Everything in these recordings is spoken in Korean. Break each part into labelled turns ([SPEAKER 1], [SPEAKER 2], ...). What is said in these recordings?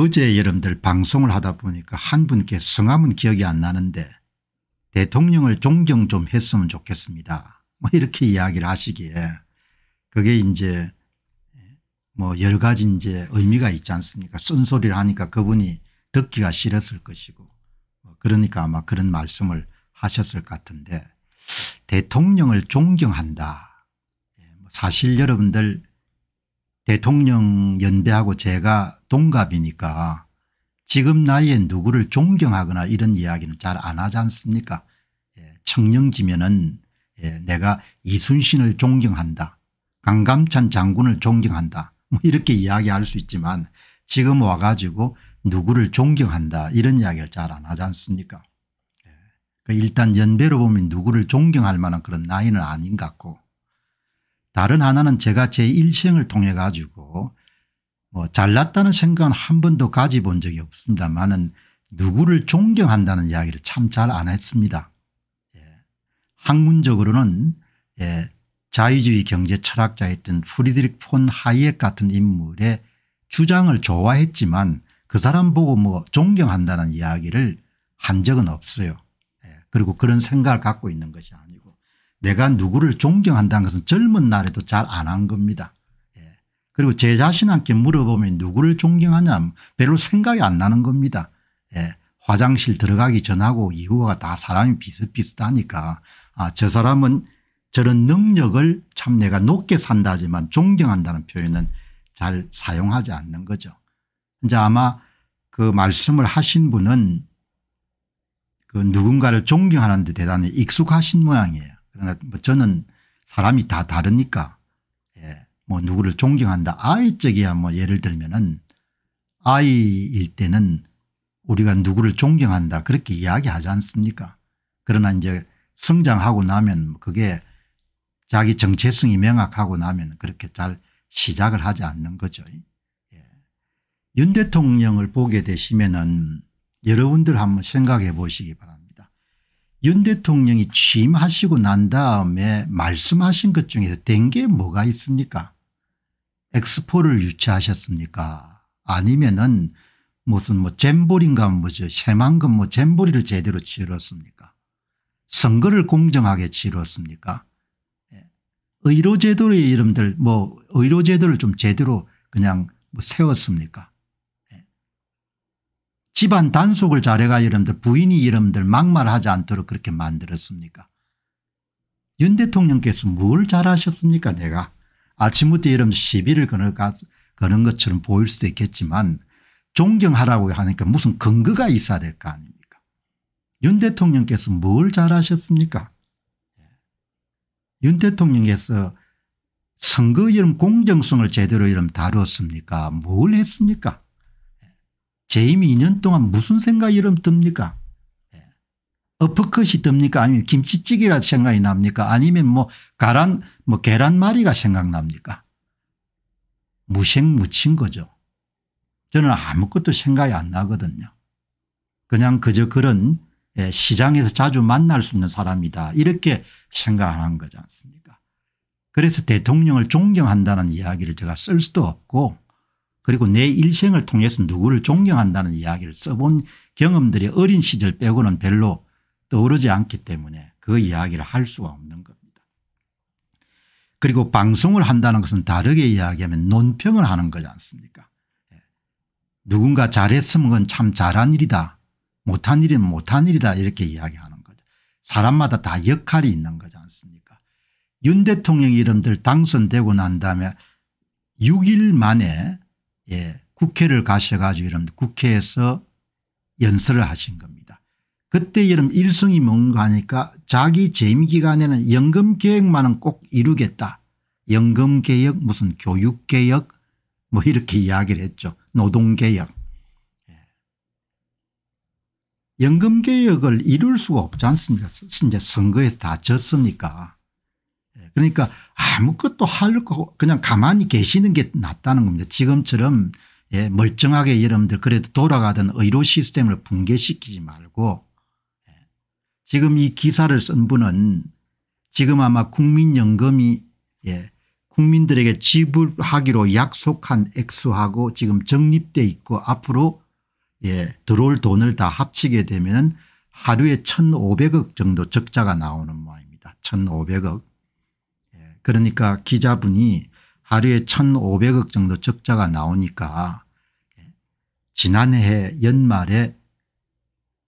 [SPEAKER 1] 어제 여러분들 방송을 하다 보니까 한 분께 성함은 기억이 안 나는데 대통령을 존경 좀 했으면 좋겠습니다. 뭐 이렇게 이야기를 하시기에 그게 이제 뭐 여러 가지 이제 의미가 있지 않습니까 쓴소리를 하니까 그분이 듣기가 싫었을 것이고 뭐 그러니까 아마 그런 말씀을 하셨을 것 같은데 대통령을 존경한다. 예, 뭐 사실 여러분들 대통령 연배하고 제가 동갑이니까 지금 나이에 누구를 존경하거나 이런 이야기는 잘 안 하지 않습니까 예, 청년기면은 예, 내가 이순신을 존경한다 강감찬 장군을 존경한다 뭐 이렇게 이야기할 수 있지만 지금 와가지고 누구를 존경한다 이런 이야기를 잘 안 하지 않습니까 예, 그 일단 연배로 보면 누구를 존경할 만한 그런 나이는 아닌 것 같고 다른 하나는 제가 제 일생을 통해 가지고 뭐 잘났다는 생각은 한 번도 가져본 적이 없습니다만은 누구를 존경한다는 이야기를 참 잘 안 했습니다. 예. 학문적으로는 예. 자유주의 경제 철학자였던 프리드릭 폰하이 е 같은 인물의 주장을 좋아했지만 그 사람 보고 뭐 존경한다는 이야기를 한 적은 없어요. 예. 그리고 그런 생각을 갖고 있는 것이 아니고 내가 누구를 존경한다는 것은 젊은 날에도 잘 안 한 겁니다. 예. 그리고 제 자신한테 물어보면 누구를 존경하냐 별로 생각이 안 나는 겁니다. 예. 화장실 들어가기 전하고 이후가 다 사람이 비슷비슷하니까 아, 저 사람은 저런 능력을 참 내가 높게 산다지만 존경한다는 표현은 잘 사용하지 않는 거죠. 이제 아마 그 말씀을 하신 분은 그 누군가를 존경하는데 대단히 익숙하신 모양이에요. 그러나 그러니까 뭐 저는 사람이 다 다르니까 예. 뭐 누구를 존경한다. 아이 쪽이야 뭐 예를 들면은 아이일 때는 우리가 누구를 존경한다 그렇게 이야기하지 않습니까 그러나 이제 성장하고 나면 그게 자기 정체성이 명확하고 나면 그렇게 잘 시작을 하지 않는 거죠. 예. 윤 대통령을 보게 되시면은 여러분들 한번 생각해 보시기 바랍니다. 윤 대통령이 취임하시고 난 다음에 말씀하신 것 중에서 된 게 뭐가 있습니까 엑스포를 유치하셨습니까 아니면은 무슨 뭐 잼볼인가 뭐죠 새만금 뭐 잼볼이를 제대로 치렀습니까 선거를 공정하게 치렀습니까 예. 의료제도의 이름들 뭐 의료제도를 좀 제대로 그냥 뭐 세웠습니까 집안 단속을 잘해가 여러분들 부인이 여러분들 막말하지 않도록 그렇게 만들었습니까 윤 대통령께서 뭘 잘하셨습니까 내가 아침부터 여러분 시비를 거는, 것처럼 보일 수도 있겠지만 존경하라고 하니까 무슨 근거가 있어야 될 거 아닙니까 윤 대통령께서 뭘 잘하셨습니까 예. 윤 대통령께서 선거 이름 공정성을 제대로 이름 다뤘습니까 뭘 했습니까 재임이 2년 동안 무슨 생각 이름 듭니까? 예. 어퍼컷이 듭니까? 아니면 김치찌개가 생각이 납니까? 아니면 뭐 가란, 뭐 계란말이가 생각납니까? 무생무친 거죠. 저는 아무것도 생각이 안 나거든요. 그냥 그저 그런 예, 시장에서 자주 만날 수 있는 사람이다 이렇게 생각하는 거지 않습니까 그래서 대통령을 존경한다는 이야기를 제가 쓸 수도 없고 그리고 내 일생을 통해서 누구를 존경한다는 이야기를 써본 경험들이 어린 시절 빼고는 별로 떠오르지 않기 때문에 그 이야기를 할 수가 없는 겁니다. 그리고 방송을 한다는 것은 다르게 이야기하면 논평을 하는 거지 않습니까 예. 누군가 잘했으면 참 잘한 일이다 못한 일은 못한 일이다 이렇게 이야기하는 거죠. 사람마다 다 역할이 있는 거지 않습니까 윤 대통령 이름들 당선되고 난 다음에 6일 만에 예, 국회를 가셔가지고 여러분 국회에서 연설을 하신 겁니다. 그때 이름 일성이 뭔가 하니까 자기 재임 기간에는 연금 계획만은 꼭 이루겠다. 연금 개혁 무슨 교육 개혁 뭐 이렇게 이야기를 했죠. 노동 개혁. 예. 연금 개혁을 이룰 수가 없지 않습니까? 이제 선거에서 다 졌으니까. 예, 그러니까 아무것도 할 거 그냥 가만히 계시는 게 낫다는 겁니다. 지금처럼 예, 멀쩡하게 여러분들 그래도 돌아가던 의료 시스템을 붕괴시키지 말고 예. 지금 이 기사를 쓴 분은 지금 아마 국민연금이 예, 국민들에게 지불하기로 약속한 액수하고 지금 적립돼 있고 앞으로 예, 들어올 돈을 다 합치게 되면 하루에 1,500억 정도 적자가 나오는 모양입니다. 1,500억. 그러니까 기자분이 하루에 1,500억 정도 적자가 나오니까 지난해 연말에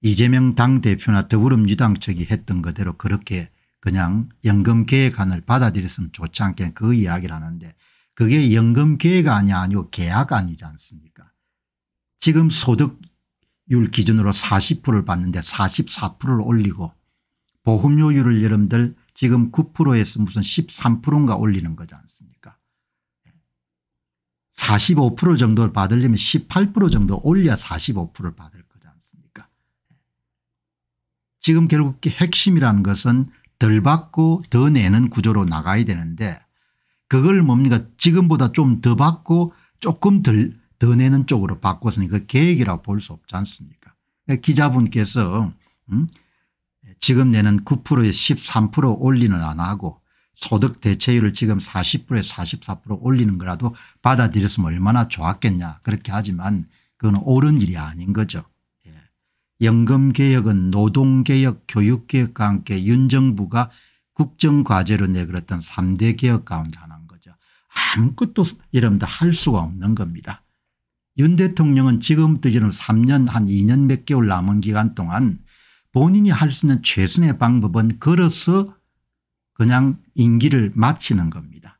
[SPEAKER 1] 이재명 당대표나 더불어민주당 측이 했던 그대로 그렇게 그냥 연금 계획안을 받아들였으면 좋지 않겠냐 그 이야기를 하는데 그게 연금 계획 안이 아니고 계약 안이지 않습니까 지금 소득률 기준으로 40%를 받는데 44%를 올리고 보험료율을 여러분들 지금 9%에서 무슨 13%인가 올리는 거지 않습니까 45% 정도를 받으려면 18% 정도 올려야 45%를 받을 거지 않습니까 지금 결국 핵심이라는 것은 덜 받고 더 내는 구조로 나가야 되는데 그걸 뭡니까 지금보다 좀 더 받고 조금 덜, 더 내는 쪽으로 바꿨으니 그 계획이라고 볼 수 없지 않습니까 기자분께서 음? 지금 내는 9%에 13% 올리는 안 하고 소득 대체율을 지금 40%에 44% 올리는 거라도 받아들였으면 얼마나 좋았겠냐 그렇게 하지만 그건 옳은 일이 아닌 거죠. 예. 연금개혁은 노동개혁 교육개혁과 함께 윤 정부가 국정과제로 내걸었던 3대 개혁 가운데 하나인 거죠. 아무것도 여러분들할 수가 없는 겁니다. 윤 대통령은 지금부터 지금 3년 한 2년 몇 개월 남은 기간 동안 본인이 할 수 있는 최선의 방법은 걸어서 그냥 임기를 마치는 겁니다.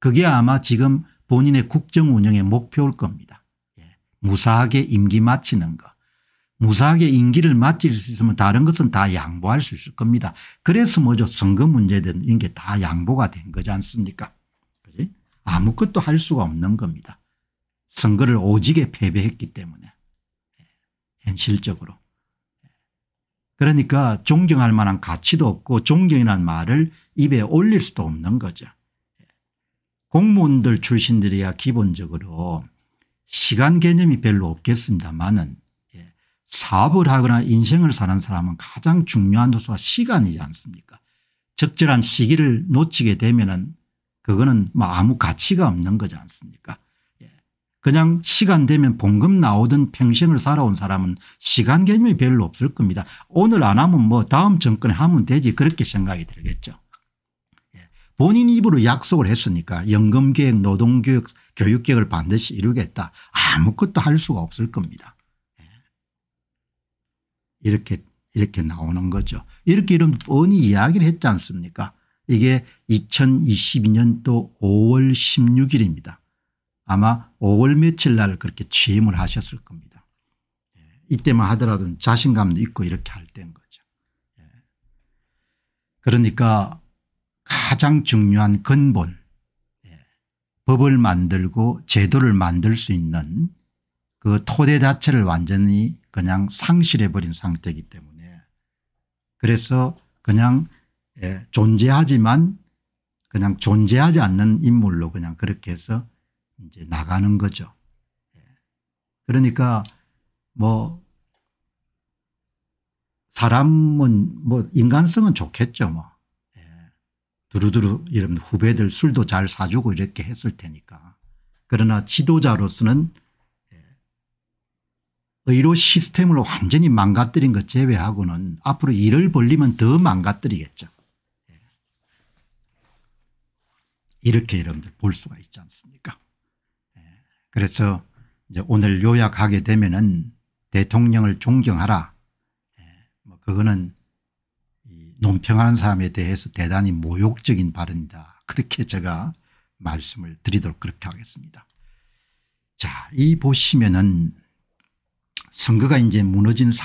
[SPEAKER 1] 그게 아마 지금 본인의 국정 운영의 목표일 겁니다. 예. 무사하게 임기 마치는 것. 무사하게 임기를 마칠 수 있으면 다른 것은 다 양보할 수 있을 겁니다. 그래서 뭐죠 선거 문제든 이게다 양보가 된 거지 않습니까 그지? 아무것도 할 수가 없는 겁니다. 선거를 오지게 패배했기 때문에 예, 현실적으로. 그러니까 존경할 만한 가치도 없고 존경이라는 말을 입에 올릴 수도 없는 거죠. 공무원들 출신들이야 기본적으로 시간 개념이 별로 없겠습니다만은 예, 사업을 하거나 인생을 사는 사람은 가장 중요한 요소가 시간이지 않습니까 적절한 시기를 놓치게 되면 은 그거는 뭐 아무 가치가 없는 거지 않습니까 그냥 시간 되면 봉금 나오던 평생을 살아온 사람은 시간 개념이 별로 없을 겁니다. 오늘 안 하면 뭐 다음 정권에 하면 되지 그렇게 생각이 들겠죠. 예. 본인 입으로 약속을 했으니까 연금개혁 노동교육 교육개혁을 반드시 이루겠다 아무것도 할 수가 없을 겁니다. 예. 이렇게 이렇게 나오는 거죠. 이렇게 이런 뻔히 이야기를 했지 않습니까 이게 2022년도 5월 16일입니다. 아마 5월 며칠 날 그렇게 취임을 하셨을 겁니다. 예, 이때만 하더라도 자신감도 있고 이렇게 할 때인 거죠. 예. 그러니까 가장 중요한 근본 예, 법을 만들고 제도를 만들 수 있는 그 토대 자체를 완전히 그냥 상실해버린 상태이기 때문에 그래서 그냥 존재하지만 그냥 존재하지 않는 인물로 그냥 그렇게 해서 이제 나가는 거죠. 예. 그러니까 뭐 사람은 뭐 인간성은 좋겠죠 뭐. 예. 두루두루 이런 후배들 술도 잘 사주고 이렇게 했을 테니까. 그러나 지도자로서는 예, 의료 시스템을 완전히 망가뜨린 것 제외하고는 앞으로 일을 벌리면 더 망가뜨리겠죠. 이렇게 여러분들 볼 수가 있지 않습니까? 그래서 이제 오늘 요약하게 되면은 대통령을 존경하라. 예, 뭐 그거는 논평하는 사람에 대해서 대단히 모욕적인 발언이다. 그렇게 제가 말씀을 드리도록 그렇게 하겠습니다. 자, 이 보시면은 선거가 이제 무너진 상